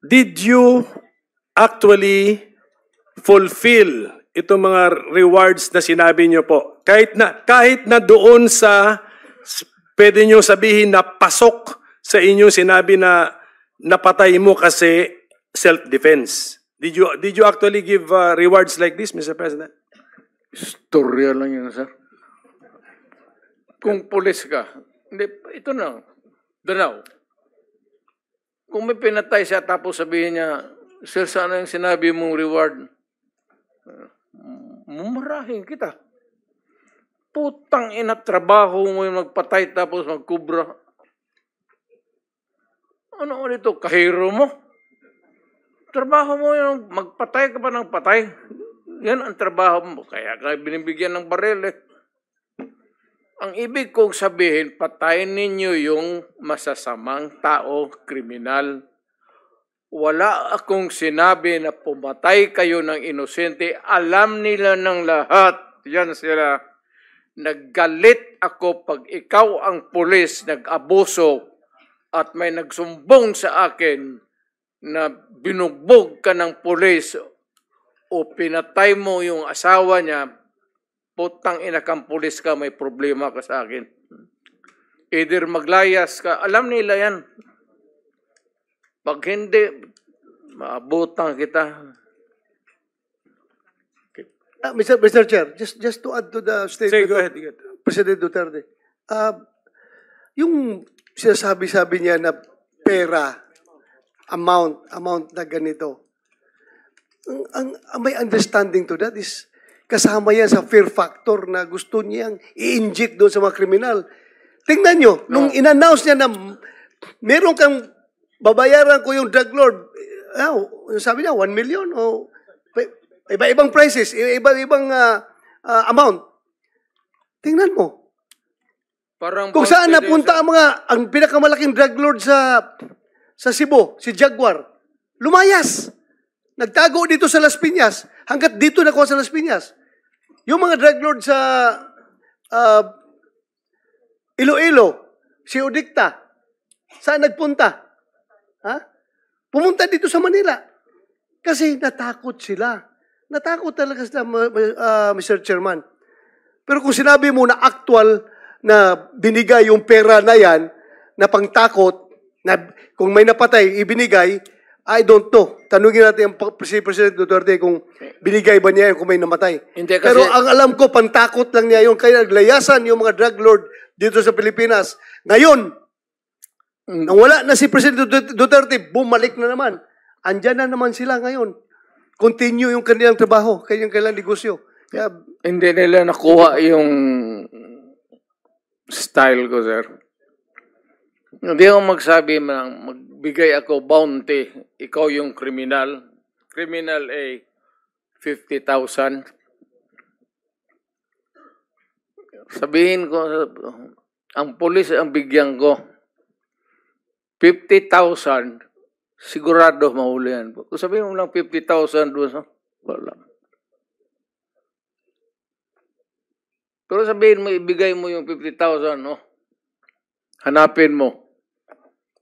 Did you actually fulfill itong mga rewards na sinabi niyo po? Kahit na, kahit na doon sa, pwede niyo sabihin na pasok sa inyo sinabi na napatay mo kasi self-defense. Did you, did you actually give uh, rewards like this, Mr. President? Istorya lang yun, sir. Kung pulis ka, hindi, ito na, danaw. Kung may pinatay siya tapos sabihin niya, Sir, sana yung sinabi mong reward? Uh, Mumarahin kita. Putang ina, trabaho mo yung magpatay tapos magkubra. Ano ulit ito? Kahiro mo? Trabaho mo yung magpatay ka pa ng patay. Yan ang trabaho mo. Kaya ka binibigyan ng baril eh. Ang ibig kong sabihin, patayin ninyo yung masasamang tao, kriminal. Wala akong sinabi na pumatay kayo ng inosente. Alam nila ng lahat. Yan sila. Naggalit ako pag ikaw ang pulis, nag-abuso, at may nagsumbong sa akin na binugbog ka ng pulis o pinatay mo yung asawa niya, putang ina kang pulis ka, may problema ka sa akin. Either maglayas ka, alam nila yan. Pag hindi, maabutan kita. Okay. Uh, Mr. Mr. Chair, just just to add to the statement Say, go ahead, of President Duterte, uh, yung sinasabi-sabi niya na pera, amount, amount na ganito, ang, ang, ang may understanding to that is Kasama yan sa fear factor na gusto niyang i-inject doon sa mga kriminal. Tingnan nyo, no. nung ah. in-announce niya na meron kang babayaran ko yung drug lord, eh, oh, sabi niya, 1 million o oh, iba-ibang prices, iba-ibang uh, uh, amount. Tingnan mo. Parang Kung saan napunta ang mga, ang pinakamalaking drug lord sa sa Cebu, si Jaguar, lumayas. Nagtago dito sa Las Piñas hanggat dito nakuha sa Las Piñas. Yung mga drug lord sa uh, Iloilo, si Odikta, saan nagpunta? Ha? Pumunta dito sa Manila. Kasi natakot sila. Natakot talaga sila, uh, ah, Mr. Chairman. Pero kung sinabi mo na actual na binigay yung pera na yan, na pangtakot, na kung may napatay, ibinigay, I don't know. Tanungin natin ang si President Duterte kung binigay ba niya yun kung may namatay. Hindi, kasi... Pero ang alam ko, pantakot lang niya yun. Kaya naglayasan yung mga drug lord dito sa Pilipinas. Ngayon, mm. nang wala na si President Duterte, bumalik na naman. Andyan na naman sila ngayon. Continue yung kanilang trabaho, kanyang kanilang negosyo. Kaya, Hindi nila nakuha yung style ko, sir. Hindi ako magsabi man, magbigay ako bounty, ikaw yung kriminal. Criminal A, 50,000. Sabihin ko, ang pulis ang bigyan ko, 50,000, sigurado mahuli po. Kung sabihin mo lang 50,000 doon, wala. Pero sabihin mo, ibigay mo yung 50,000, no? Hanapin mo.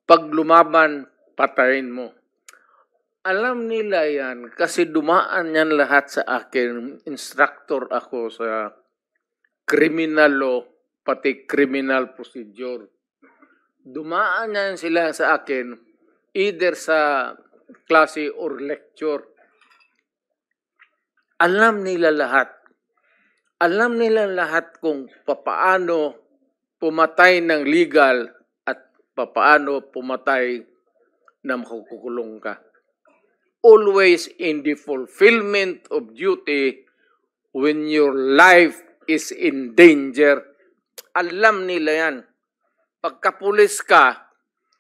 Pag lumaban, patayin mo. Alam nila yan kasi dumaan yan lahat sa akin. Instructor ako sa criminal law, pati criminal procedure. Dumaan yan sila sa akin either sa klase or lecture. Alam nila lahat. Alam nila lahat kung papaano pumatay ng legal papaano pumatay na makukulong ka. Always in the fulfillment of duty when your life is in danger. Alam nila yan. Pagkapulis ka,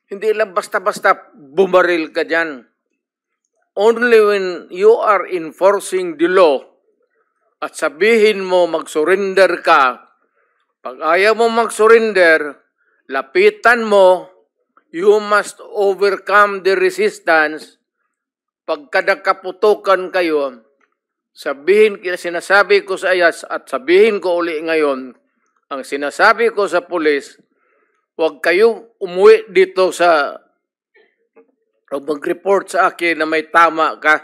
hindi lang basta-basta bumaril ka dyan. Only when you are enforcing the law at sabihin mo mag-surrender ka, pag ayaw mo mag-surrender, lapitan mo, you must overcome the resistance. Pagka nakaputukan kayo, sabihin, sinasabi ko sa ayas at sabihin ko uli ngayon, ang sinasabi ko sa pulis, huwag kayo umuwi dito sa o mag-report sa akin na may tama ka.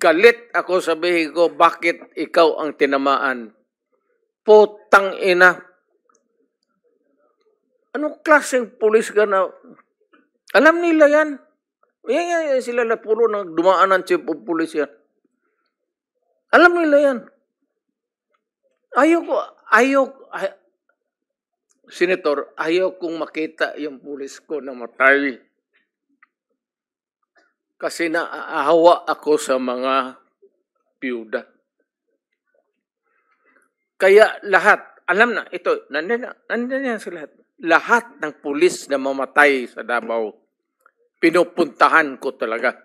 Galit ako sabihin ko, bakit ikaw ang tinamaan? Putang ina, Anong klaseng pulis ka na? Alam nila yan. Yan, yan, yan sila la puro na dumaan ng chief of police yan. Alam nila yan. Ayoko, ayoko, ay, Senator, ayokong makita yung pulis ko na matay. Kasi naaawa ako sa mga piyuda. Kaya lahat, alam na, ito, nandiyan na, nandiyan na sa lahat lahat ng pulis na mamatay sa Davao, pinupuntahan ko talaga.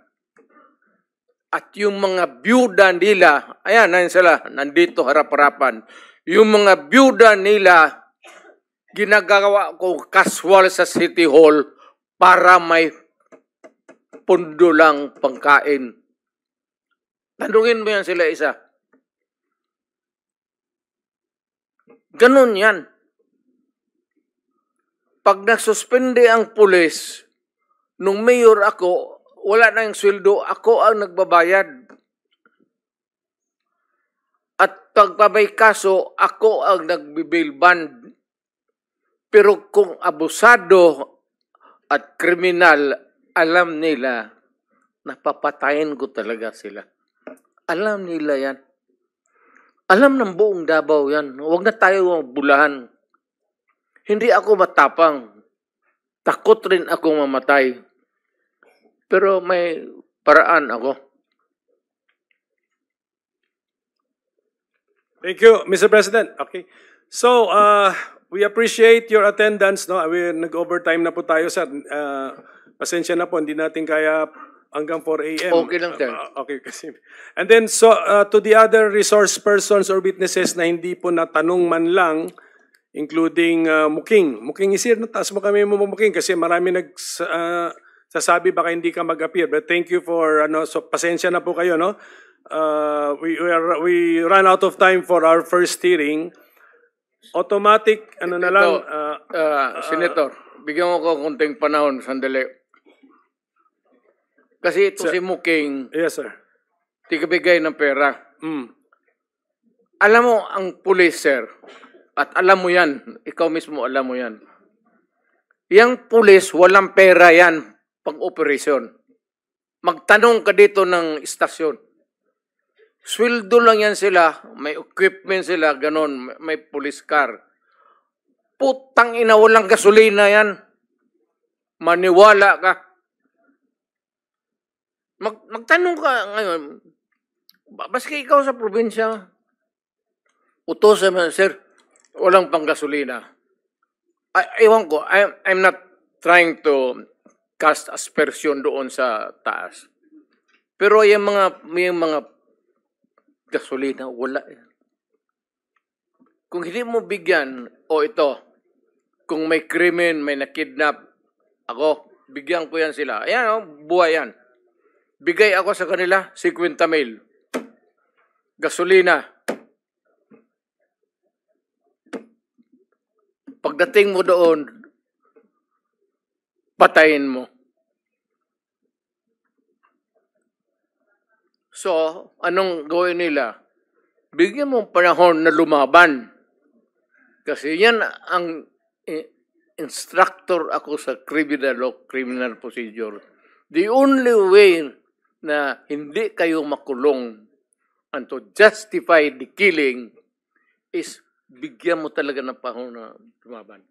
At yung mga byuda nila, ayan, ayan sila, nandito harap-harapan. Yung mga byuda nila, ginagawa ko kaswal sa City Hall para may pundo lang pangkain. Tanungin mo yan sila isa. Ganun yan pag nagsuspende ang pulis, nung mayor ako, wala na yung sweldo, ako ang nagbabayad. At pag may kaso, ako ang nagbibail bond. Pero kung abusado at kriminal, alam nila, napapatayin ko talaga sila. Alam nila yan. Alam ng buong Davao yan. Huwag na tayo bulahan. Hindi ako matapang. Takot rin ako mamatay. Pero may paraan ako. Thank you, Mr. President. Okay. So, uh, we appreciate your attendance. No? We, nag-overtime na po tayo, sir. Uh, pasensya na po, hindi natin kaya hanggang 4 a.m. Okay lang, sir. Uh, okay, kasi. And then, so, uh, to the other resource persons or witnesses na hindi po natanong man lang, including uh, Muking. Muking is here. Nataas mo kami Muking kasi marami nag uh, baka hindi ka mag-appear. But thank you for ano so pasensya na po kayo no. Uh, we we, are, we ran out of time for our first hearing. Automatic ano na lang Ito, uh, uh, senator, uh, bigyan mo ko konting panahon sandali. Kasi ito sir. si Muking. Yes, sir. Tigabigay ng pera. Mm. Alam mo, ang police, sir, at alam mo yan, ikaw mismo alam mo yan. Yang pulis, walang pera yan pang operasyon. Magtanong ka dito ng istasyon. Sweldo lang yan sila, may equipment sila, ganon, may police car. Putang ina, walang gasolina yan. Maniwala ka. Mag, magtanong ka ngayon, baski ikaw sa probinsya, utos, sir, walang panggasolina. I, iwan ko, I'm, I'm not trying to cast aspersion doon sa taas. Pero yung mga, yung mga gasolina, wala. Eh. Kung hindi mo bigyan, o oh, ito, kung may krimen, may nakidnap, ako, bigyan ko yan sila. Ayan, oh, buhay yan. Bigay ako sa kanila, 50 mil. Gasolina, Pagdating mo doon, patayin mo. So, anong gawin nila? Bigyan mo panahon na lumaban. Kasi yan ang instructor ako sa criminal law, criminal procedure. The only way na hindi kayo makulong and to justify the killing is bigyan mo talaga ng pahon na tumaban.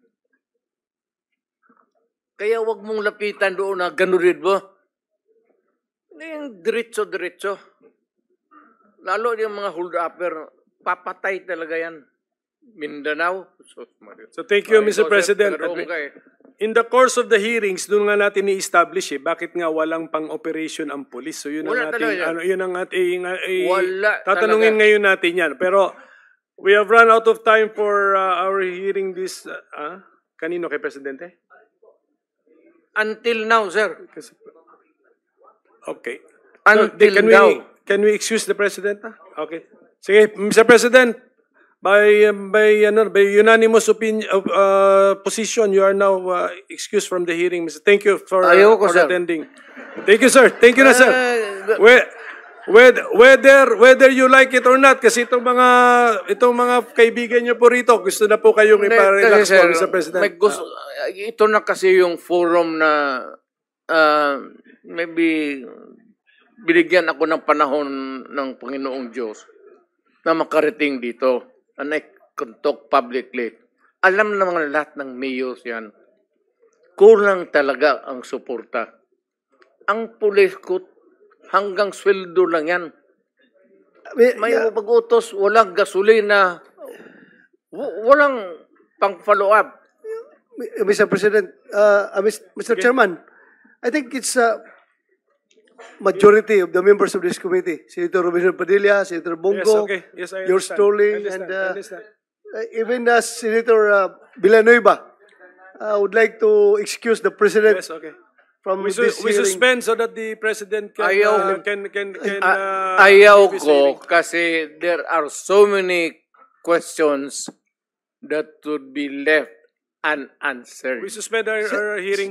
Kaya wag mong lapitan doon na ganurid mo. Yung diretso-diretso. Lalo yung mga hold-upper, papatay talaga yan. Mindanao. So, so thank you, Mr. President. In the course of the hearings, doon nga natin i establish eh, bakit nga walang pang-operation ang police. So yun Wala ang ating, ano, yun ang ating, eh, ay, eh, Wala tatanungin talaga. ngayon natin yan. Pero We have run out of time for uh, our hearing this. Uh, ah? kanino kay Presidente? Until now, sir. Okay. Until so, can now. We, can we excuse the President? Okay. Sige, Mr. President, by um, by ano, by unanimous opinion uh, position you are now uh, excused from the hearing Mr. thank you for, uh, Ayoko, for attending thank you sir thank you na sir uh, well Whether, whether, whether you like it or not, kasi itong mga, itong mga kaibigan niyo po rito, gusto na po kayong ipa-relax po, sa President. May gusto, ito na kasi yung forum na uh, maybe binigyan ako ng panahon ng Panginoong Diyos na makarating dito. And I can talk publicly. Alam na mga lahat ng mayors yan. Kulang talaga ang suporta. Ang pulis ko hanggang sweldo lang yan. May yeah. pag-utos, walang gasolina, walang pang follow up. Mr. President, uh, uh Mr. Chairman, I think it's a majority of the members of this committee, Senator Robinson Padilla, Senator Bongo, yes, okay. yes, George Sterling, and uh, uh, even uh, Senator uh, Villanueva. I uh, would like to excuse the President yes, okay from we, su- this we suspend so that the president can ayaw, uh, can can can uh, ayaw ko kasi there are so many questions that would be left unanswered. We suspend our, our hearing.